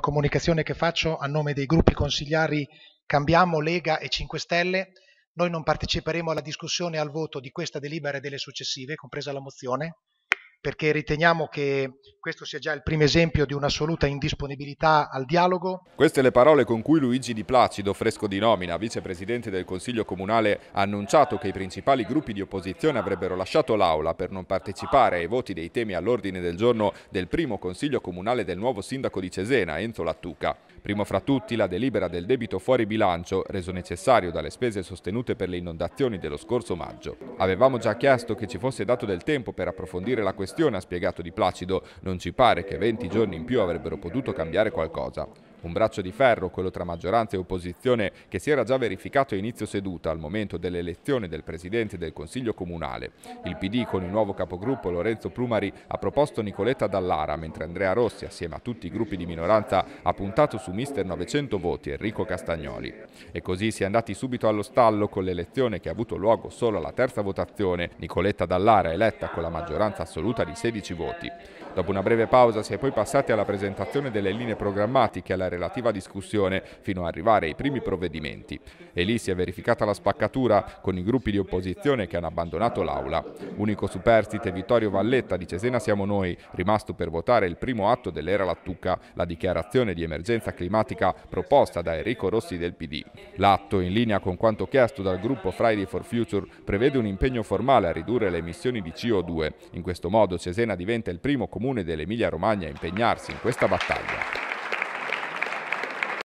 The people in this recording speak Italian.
comunicazione che faccio a nome dei gruppi consigliari Cambiamo, Lega e 5 Stelle, noi non parteciperemo alla discussione e al voto di questa delibera e delle successive, compresa la mozione, perché riteniamo che questo sia già il primo esempio di un'assoluta indisponibilità al dialogo. Queste le parole con cui Luigi Di Placido, fresco di nomina, vicepresidente del Consiglio Comunale, ha annunciato che i principali gruppi di opposizione avrebbero lasciato l'aula per non partecipare ai voti dei temi all'ordine del giorno del primo Consiglio Comunale del nuovo sindaco di Cesena, Enzo Lattuca. Primo fra tutti la delibera del debito fuori bilancio, reso necessario dalle spese sostenute per le inondazioni dello scorso maggio. Avevamo già chiesto che ci fosse dato del tempo per approfondire la questione questione, ha spiegato Di Placido, non ci pare che 20 giorni in più avrebbero potuto cambiare qualcosa. Un braccio di ferro, quello tra maggioranza e opposizione, che si era già verificato a inizio seduta al momento dell'elezione del Presidente del Consiglio Comunale. Il PD con il nuovo capogruppo Lorenzo Plumari ha proposto Nicoletta Dallara, mentre Andrea Rossi, assieme a tutti i gruppi di minoranza, ha puntato su mister 900 voti Enrico Castagnoli. E così si è andati subito allo stallo con l'elezione che ha avuto luogo solo alla terza votazione. Nicoletta Dallara eletta con la maggioranza assoluta di 16 voti. Dopo una breve pausa si è poi passati alla presentazione delle linee programmatiche alla relativa discussione fino ad arrivare ai primi provvedimenti. E lì si è verificata la spaccatura con i gruppi di opposizione che hanno abbandonato l'aula. Unico superstite Vittorio Valletta di Cesena Siamo Noi, rimasto per votare il primo atto dell'era Lattucca, la dichiarazione di emergenza climatica proposta da Enrico Rossi del PD. L'atto, in linea con quanto chiesto dal gruppo Friday for Future, prevede un impegno formale a ridurre le emissioni di CO2. In questo modo Cesena diventa il primo comune dell'Emilia Romagna a impegnarsi in questa battaglia.